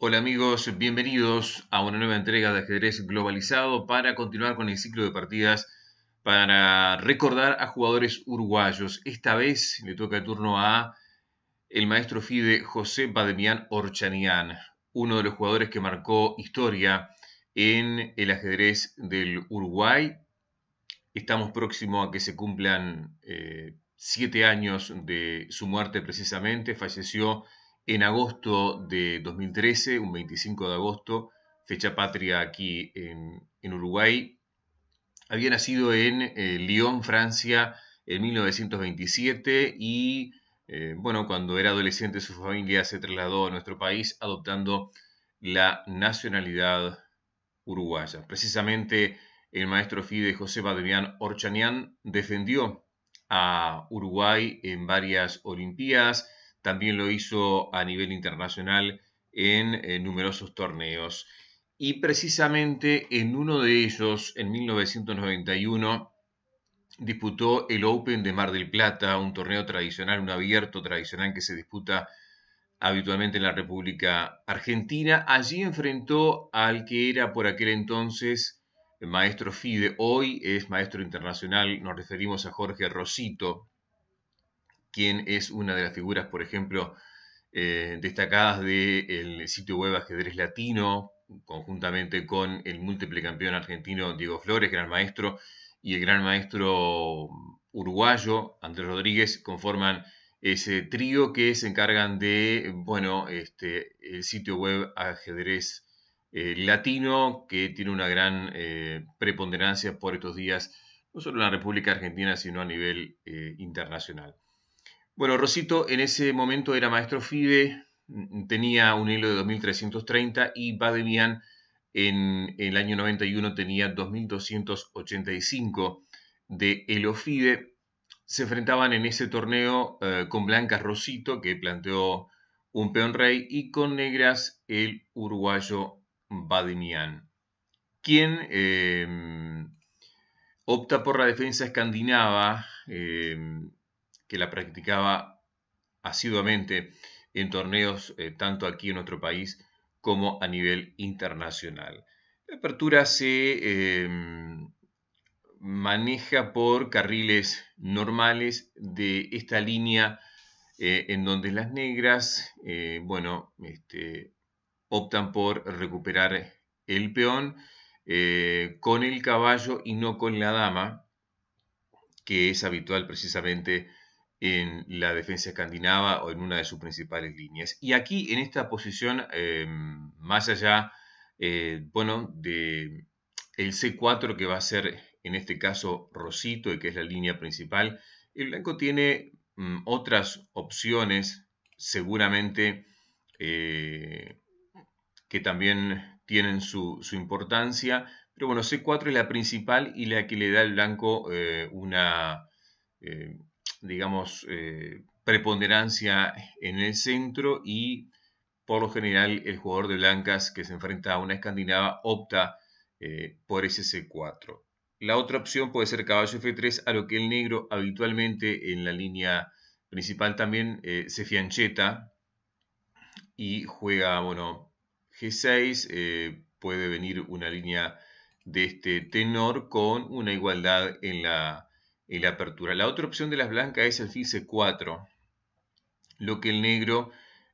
Hola amigos, bienvenidos a una nueva entrega de ajedrez globalizado para continuar con el ciclo de partidas para recordar a jugadores uruguayos. Esta vez le toca el turno a el maestro FIDE José Bademian Orchanian, uno de los jugadores que marcó historia en el ajedrez del Uruguay. Estamos próximos a que se cumplan eh, siete años de su muerte precisamente. Falleció en agosto de 2013, un 25 de agosto, fecha patria aquí en, Uruguay. Había nacido en eh, Lyon, Francia, en 1927 y, eh, bueno, cuando era adolescente su familia se trasladó a nuestro país adoptando la nacionalidad uruguaya. Precisamente el maestro FIDE José Padrián Orchanian defendió a Uruguay en varias Olimpiadas, también lo hizo a nivel internacional en eh, numerosos torneos. Y precisamente en uno de ellos, en 1991, disputó el Open de Mar del Plata, un torneo tradicional, un abierto tradicional que se disputa habitualmente en la República Argentina. Allí enfrentó al que era por aquel entonces el maestro FIDE, hoy es maestro internacional, nos referimos a Jorge Rosito, quien es una de las figuras, por ejemplo, eh, destacadas del sitio web Ajedrez Latino, conjuntamente con el múltiple campeón argentino Diego Flores, gran maestro, y el gran maestro uruguayo Andrés Rodríguez, conforman ese trío que se encargan de, bueno, este, el sitio web Ajedrez eh, Latino, que tiene una gran eh, preponderancia por estos días, no solo en la República Argentina, sino a nivel internacional. Bueno, Rosito en ese momento era maestro FIDE, tenía un hilo de 2.330 y Bademian en el año 91 tenía 2.285 de hilo FIDE. Se enfrentaban en ese torneo eh, con blancas Rosito, que planteó un peón rey, y con negras el uruguayo Bademian, quien em, opta por la defensa escandinava. Em, que la practicaba asiduamente en torneos eh, tanto aquí en nuestro país como a nivel internacional. La apertura se em, maneja por carriles normales de esta línea eh, en donde las negras, eh, bueno, este, optan por recuperar el peón con el caballo y no con la dama, que es habitual precisamente en la defensa escandinava o en una de sus principales líneas. Y aquí, en esta posición, eh, más allá, eh, bueno, de el C4 que va a ser, en este caso, Rosito, y que es la línea principal, el blanco tiene mm, otras opciones, seguramente, eh, que también tienen su, su, importancia, pero bueno, C4 es la principal y la que le da al blanco una digamos, eh, preponderancia en el centro y por lo general el jugador de blancas que se enfrenta a una escandinava opta eh, por ese C4. La otra opción puede ser caballo F3, a lo que el negro habitualmente en la línea principal también eh, se fiancheta y juega, bueno, G6, puede venir una línea de este tenor con una igualdad en la, la apertura. La otra opción de las blancas es el C4, lo que el negro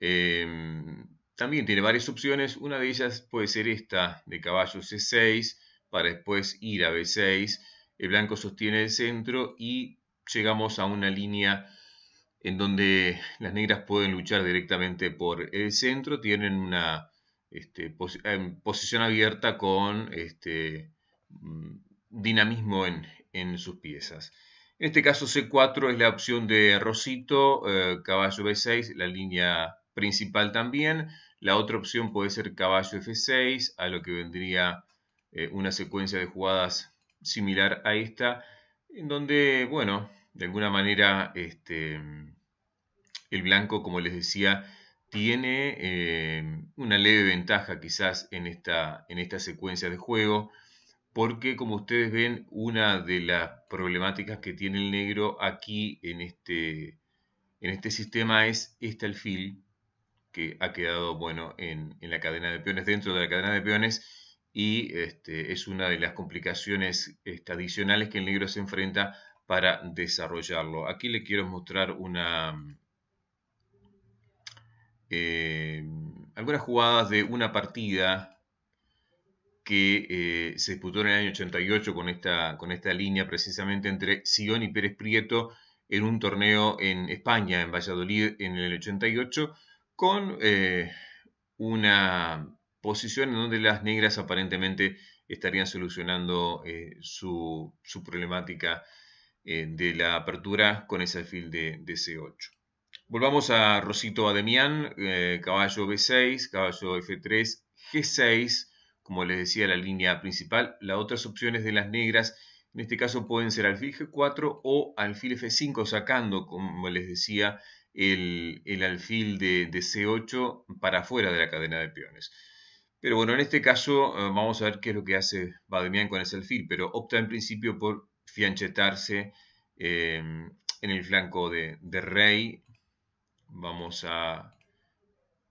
em, también tiene varias opciones. Una de ellas puede ser esta de caballo C6 para después ir a B6. El blanco sostiene el centro y llegamos a una línea en donde las negras pueden luchar directamente por el centro. Tienen una este, eh, posición abierta con este, mm, dinamismo en, en sus piezas. En este caso C4 es la opción de Rosito, eh, caballo B6, la línea principal también. La otra opción puede ser caballo F6, a lo que vendría eh, una secuencia de jugadas similar a esta, en donde, bueno, de alguna manera este, el blanco, como les decía, tiene eh, una leve ventaja quizás en esta, en esta secuencia de juego porque como ustedes ven, una de las problemáticas que tiene el negro aquí en este, en este sistema es este alfil que ha quedado bueno en, la cadena de peones, dentro de la cadena de peones, y este, es una de las complicaciones este, adicionales que el negro se enfrenta para desarrollarlo. Aquí le quiero mostrar una... Eh, algunas jugadas de una partida que eh, se disputó en el año 88 con esta, con esta línea precisamente entre Sion y Pérez Prieto en un torneo en España, en Valladolid, en el 88, con eh, una posición en donde las negras aparentemente estarían solucionando eh, su, problemática de la apertura con ese alfil de, de C8. Volvamos a Rosito Ademián, caballo B6, caballo F3, G6, como les decía, la línea principal. Las otras opciones de las negras, en este caso, pueden ser alfil G4 o alfil F5, sacando, como les decía, el, alfil de, C8 para afuera de la cadena de peones. Pero bueno, en este caso eh, vamos a ver qué es lo que hace Bademian con ese alfil, pero opta en principio por fianchetarse em, en el flanco de, de rey. Vamos a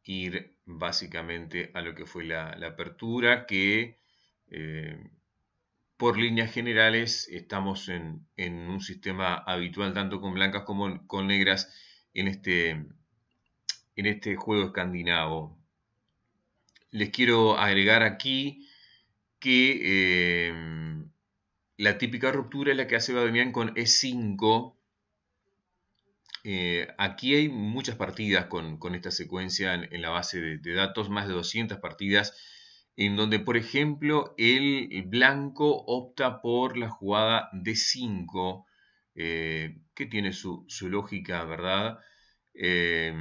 ir básicamente a lo que fue la, apertura, que eh, por líneas generales estamos en, un sistema habitual tanto con blancas como con negras en este, en este juego escandinavo. Les quiero agregar aquí que eh, la típica ruptura es la que hace Bademian con E5 eh, aquí hay muchas partidas con, esta secuencia en, la base de, datos, más de 200 partidas, en donde, por ejemplo, el blanco opta por la jugada d 5, eh, que tiene su, lógica, ¿verdad? Eh,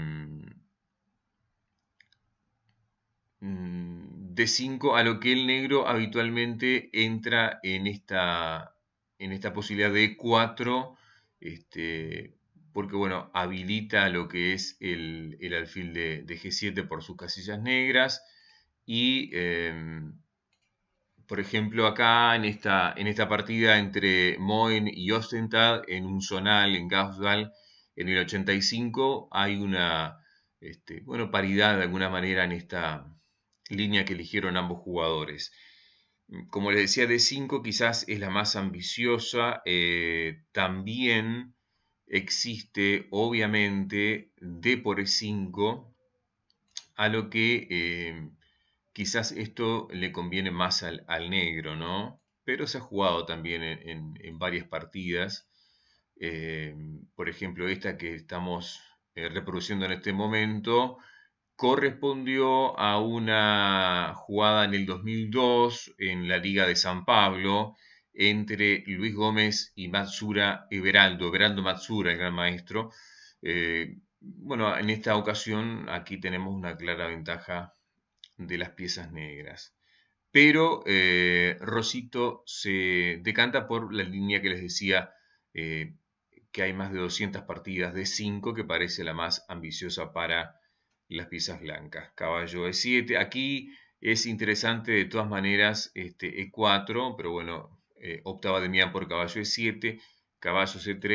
mm, de 5 a lo que el negro habitualmente entra en esta, en esta posibilidad de 4 este, porque bueno, habilita lo que es el, alfil de, G7 por sus casillas negras y em, por ejemplo acá en esta, en esta partida entre Moen y Ostentad en un zonal en Gafdal en el 85 hay una este, bueno, paridad de alguna manera en esta línea que eligieron ambos jugadores. Como les decía, D5 quizás es la más ambiciosa, eh, también existe obviamente D por e 5, a lo que eh, quizás esto le conviene más al, negro, ¿no? Pero se ha jugado también en, varias partidas. Eh, por ejemplo, esta que estamos eh, reproduciendo en este momento correspondió a una jugada en el 2002 en la Liga de San Pablo, entre Luis Gómez y Matsura Everaldo, Everaldo Matsura, el gran maestro. Eh, bueno, en esta ocasión aquí tenemos una clara ventaja de las piezas negras. Pero eh, Rosito se decanta por la línea que les decía eh, que hay más de 200 partidas de 5 que parece la más ambiciosa para las piezas blancas. Caballo E7. Aquí es interesante de todas maneras este E4, pero bueno, eh, octava de mía por caballo E7, caballo C3,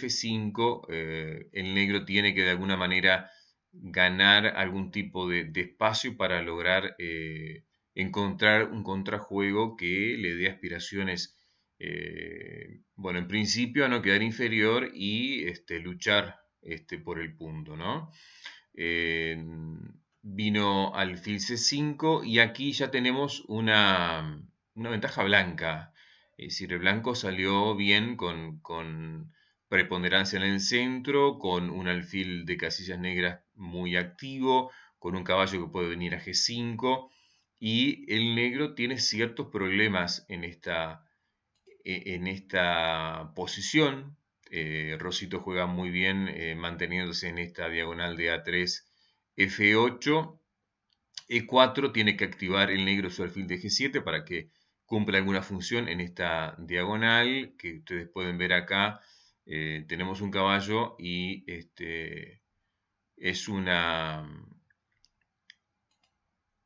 F5, eh, el negro tiene que de alguna manera ganar algún tipo de, espacio para lograr eh, encontrar un contrajuego que le dé aspiraciones, bueno, en principio a no quedar inferior y este, luchar este, por el punto, ¿no? vino alfil C5 y aquí ya tenemos una, una ventaja blanca decir, eh, el Blanco salió bien con, preponderancia en el centro, con un alfil de casillas negras muy activo, con un caballo que puede venir a G5 y el negro tiene ciertos problemas en esta, e, en esta posición. Eh, Rosito juega muy bien eh, manteniéndose en esta diagonal de A3, F8. E4 tiene que activar el negro su alfil de G7 para que cumple alguna función en esta diagonal que ustedes pueden ver acá. Eh, tenemos un caballo y este, es una mm,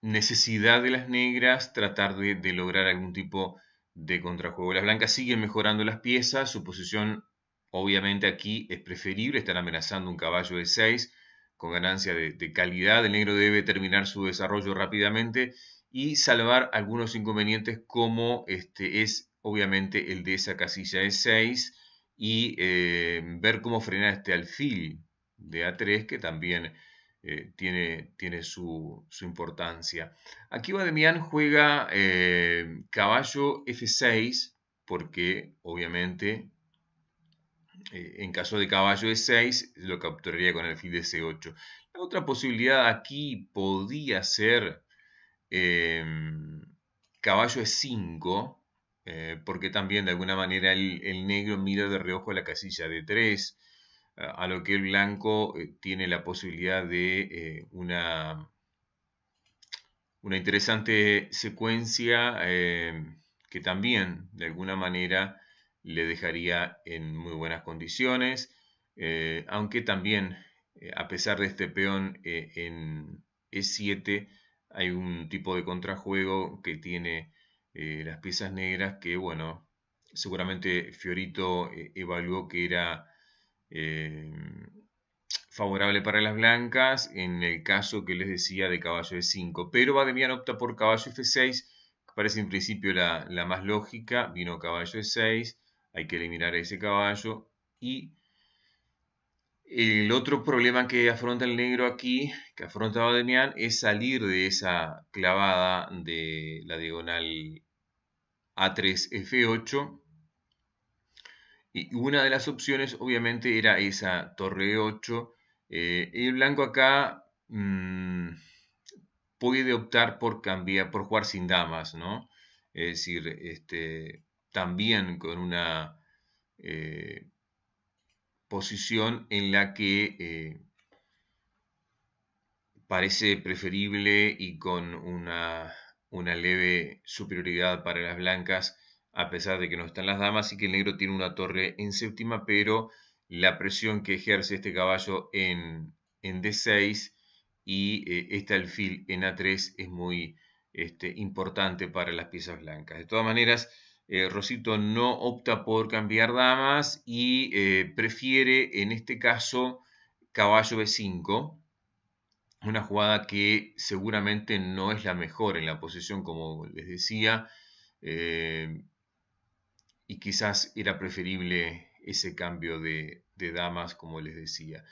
necesidad de las negras tratar de, de lograr algún tipo de contrajuego. Las blancas siguen mejorando las piezas, su posición obviamente aquí es preferible, están amenazando un caballo de 6, con ganancia de, calidad. El negro debe terminar su desarrollo rápidamente y salvar algunos inconvenientes como este es obviamente el de esa casilla E6 y eh, ver cómo frenar este alfil de A3 que también eh, tiene, tiene su, importancia. Aquí Bademian juega eh, caballo F6 porque obviamente eh, en caso de caballo E6, lo capturaría con el fin de C8. La otra posibilidad aquí podía ser em, caballo E5, eh, porque también de alguna manera el, negro mira de reojo la casilla de 3, a lo que el blanco eh, tiene la posibilidad de una, una interesante secuencia em, que también de alguna manera le dejaría en muy buenas condiciones, eh, aunque también eh, a pesar de este peón eh, en E7 hay un tipo de contrajuego que tiene las piezas negras que bueno, seguramente Fiorito evaluó que era favorable para las blancas en el caso que les decía de caballo E5, pero Bademian opta por caballo F6 e parece en principio la, la, más lógica, vino caballo E6, hay que eliminar ese caballo y el otro problema que afronta el negro aquí, que afrontaba Odemian, es salir de esa clavada de la diagonal A3F8 y una de las opciones obviamente era esa torre 8 eh, el blanco acá mm, puede optar por cambiar, por jugar sin damas, ¿no? Es decir, este, también con una eh, posición en la que eh, parece preferible y con una, leve superioridad para las blancas, a pesar de que no están las damas y que el negro tiene una torre en séptima, pero la presión que ejerce este caballo en, D6 y eh, este alfil en A3 es muy este, importante para las piezas blancas. De todas maneras, eh, Rosito no opta por cambiar damas y eh, prefiere en este caso caballo B5, una jugada que seguramente no es la mejor en la posición como les decía eh, y quizás era preferible ese cambio de, damas como les decía.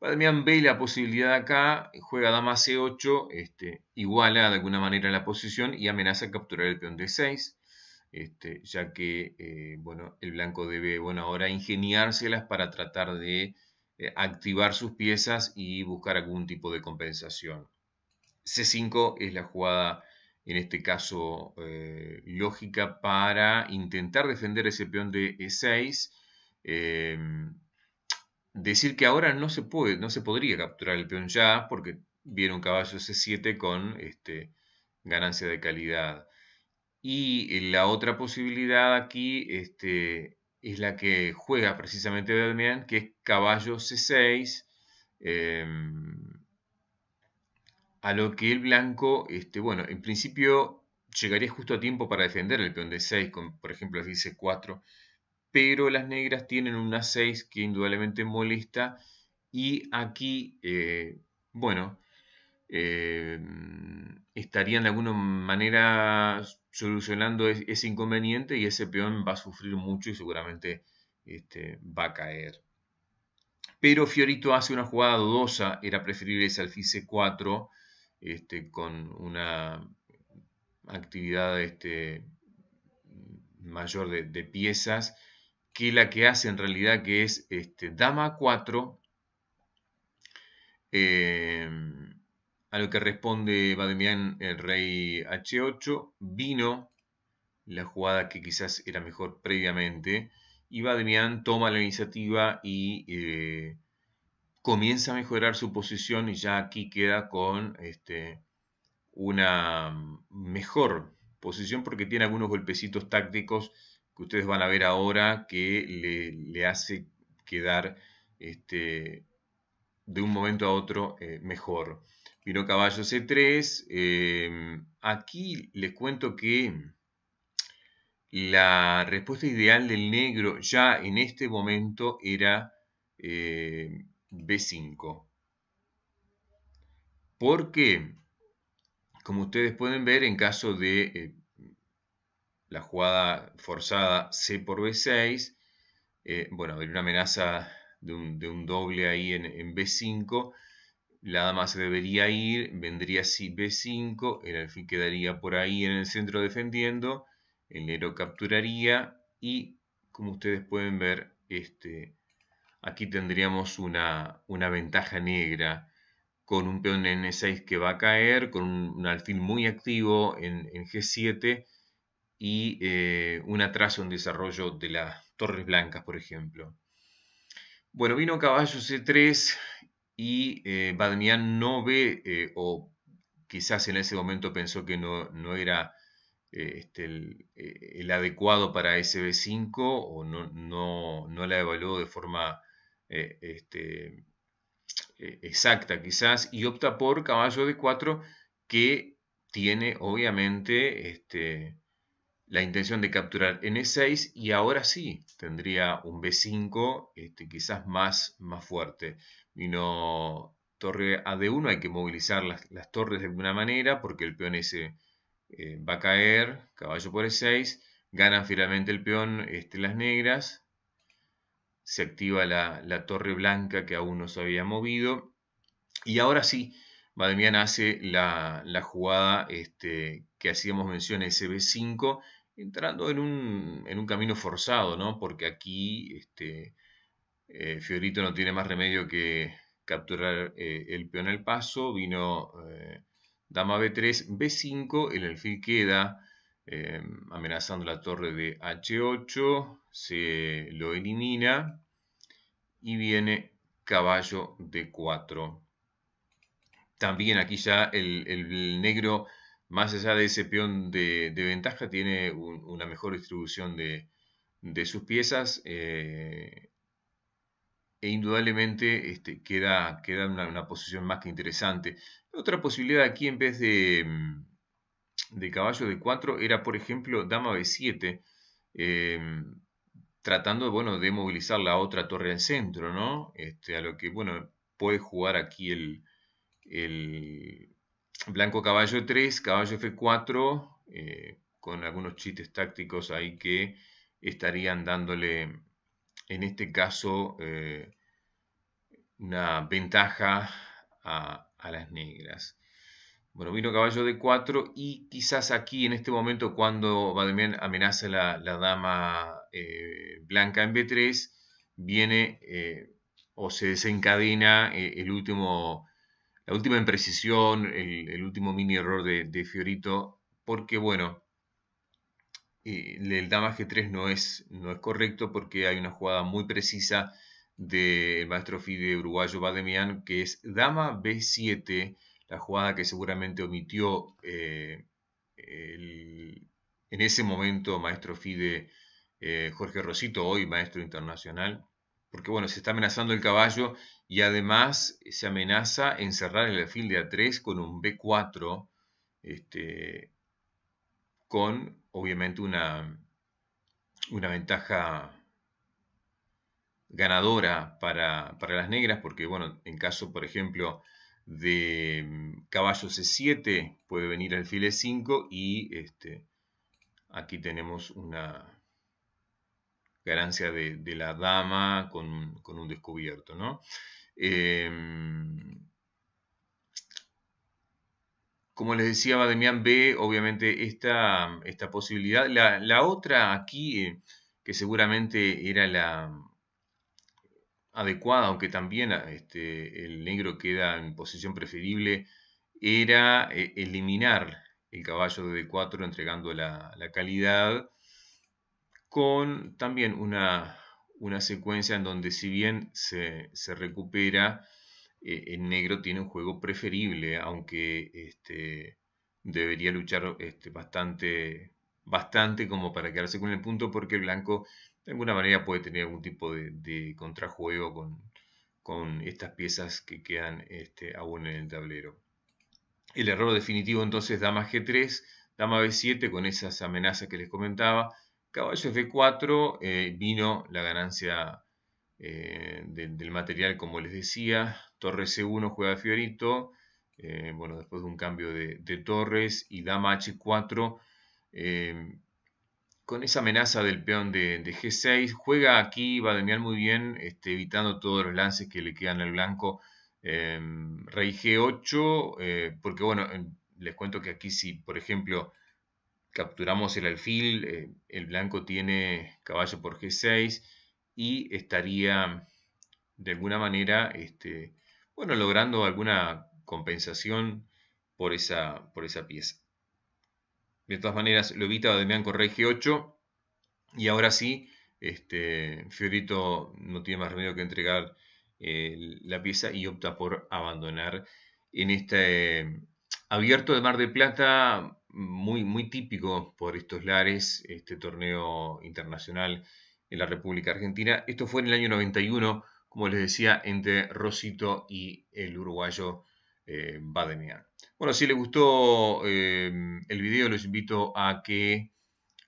Damián ve la posibilidad acá, juega dama C8, este, iguala de alguna manera la posición y amenaza capturar el peón D6. Este, ya que eh, bueno, el blanco debe bueno, ahora ingeniárselas para tratar de eh, activar sus piezas y buscar algún tipo de compensación. C5 es la jugada, en este caso, eh, lógica para intentar defender ese peón de E6. decir que ahora no se, puede, no se podría capturar el peón ya, porque viene un caballo C7 con este, ganancia de calidad. Y eh, la otra posibilidad aquí este, es la que juega precisamente Damián, que es caballo C6. Em, a lo que el blanco, este, bueno, en principio llegaría justo a tiempo para defender el peón de 6, con por ejemplo el C4, pero las negras tienen una 6 que indudablemente molesta y aquí, eh, bueno, em, estarían de alguna manera solucionando ese inconveniente y ese peón va a sufrir mucho y seguramente este, va a caer. Pero Fiorito hace una jugada dudosa, era preferible ese alfil 4 este, con una actividad este, mayor de, piezas que la que hace en realidad que es este, dama 4 a lo que responde Bademian el rey H8, vino la jugada que quizás era mejor previamente, y Bademian toma la iniciativa y eh, comienza a mejorar su posición y ya aquí queda con este, una mejor posición porque tiene algunos golpecitos tácticos que ustedes van a ver ahora que le, hace quedar este, de un momento a otro eh, mejor. Miró caballo C3. E em, aquí les cuento que la respuesta ideal del negro ya en este momento era em, B5. Porque, como ustedes pueden ver, en caso de eh, la jugada forzada C por B6, eh, bueno, habría una amenaza de un, doble ahí en, en B5 la dama se debería ir, vendría así b5, el alfil quedaría por ahí en el centro defendiendo, el negro capturaría y como ustedes pueden ver, este, aquí tendríamos una, ventaja negra con un peón en e6 que va a caer, con un, alfil muy activo en, g7 y eh, un atraso en desarrollo de las torres blancas, por ejemplo. Bueno, vino caballo c3 y eh, no ve, eh, o quizás en ese momento pensó que no, era eh, este, el, adecuado para SB5, o no, no, no la evaluó de forma este, exacta quizás, y opta por caballo de 4 que tiene obviamente este, la intención de capturar en E6 y ahora sí tendría un B5 este, quizás más, más fuerte. no, torre a de 1 hay que movilizar las, torres de alguna manera porque el peón ese eh, va a caer, caballo por E6, ganan finalmente el peón este, las negras, se activa la, torre blanca que aún no se había movido y ahora sí, Bademian hace la, la jugada este, que hacíamos mención, b 5 entrando en un, camino forzado, ¿no? Porque aquí este, eh, Fiorito no tiene más remedio que capturar eh, el peón al paso, vino eh, dama b3, b5, el alfil queda amenazando la torre de h8, se lo elimina y viene caballo d4. También aquí ya el, el negro más allá de ese peón de, ventaja, tiene una mejor distribución de, sus piezas eh, e indudablemente este, queda, queda una, posición más que interesante. Otra posibilidad aquí en vez de, mm, caballo de 4 era, por ejemplo, dama b7, em, tratando bueno, de movilizar la otra torre al centro, ¿no? Este, a lo que, bueno, puede jugar aquí el Blanco caballo 3, caballo F4, eh, con algunos chistes tácticos ahí que estarían dándole, en este caso, eh, una ventaja a, las negras. Bueno, vino caballo D4 y quizás aquí en este momento cuando Bademian amenaza la, la dama eh, blanca en B3, viene o se desencadena el último la última imprecisión, el, último mini error de, Fiorito, porque bueno, eh, el Dama g 3 no es, no es correcto porque hay una jugada muy precisa del maestro FIDE uruguayo Bademian que es dama B7, la jugada que seguramente omitió eh, en ese momento maestro FIDE eh, Jorge Rosito, hoy maestro internacional, porque bueno, se está amenazando el caballo y además se amenaza encerrar el alfil de A3 con un B4, este, con obviamente una, una ventaja ganadora para, las negras, porque bueno, en caso, por ejemplo, de mm, caballo C7 puede venir alfil E5 y este, aquí tenemos una, ganancia de, la dama con, un descubierto, ¿no? Em, como les decía, Bademian ve obviamente esta, esta posibilidad. La, otra aquí, eh, que seguramente era la adecuada, aunque también ah, este, el negro queda en posición preferible, era eh, eliminar el caballo de D4 entregando la, la calidad con también una, secuencia en donde si bien se, recupera, eh, el negro tiene un juego preferible, aunque este, debería luchar este, bastante, bastante como para quedarse con el punto, porque el blanco de alguna manera puede tener algún tipo de, contrajuego con, estas piezas que quedan este, aún en el tablero. El error definitivo entonces dama G3, dama B7 con esas amenazas que les comentaba, Caballo F4 eh, vino la ganancia eh, del material, como les decía. Torre C1 juega Fiorito. Eh, bueno, después de un cambio de, torres y dama H4. con esa amenaza del peón de, G6, juega aquí va Bademian muy bien, este, evitando todos los lances que le quedan al blanco. rey G8, porque bueno, les cuento que aquí si, por ejemplo, capturamos el alfil, eh, el blanco tiene caballo por G6 y estaría de alguna manera, este, bueno, logrando alguna compensación por esa, por esa pieza. De todas maneras, lo evita Ademian con G8 y ahora sí, este, Fiorito no tiene más remedio que entregar eh, la pieza y opta por abandonar en este eh, abierto de Mar de Plata muy, muy típico por estos lares, este torneo internacional en la República Argentina. Esto fue en el año 91, como les decía, entre Rosito y el uruguayo eh, Bueno, si les gustó eh, el video, los invito a que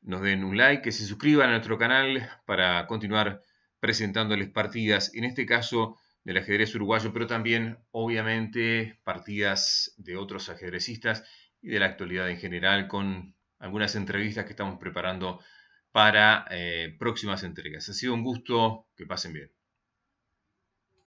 nos den un like, que se suscriban a nuestro canal para continuar presentándoles partidas, en este caso del ajedrez uruguayo, pero también, obviamente, partidas de otros ajedrecistas y de la actualidad en general con algunas entrevistas que estamos preparando para eh, próximas entregas. Ha sido un gusto, que pasen bien.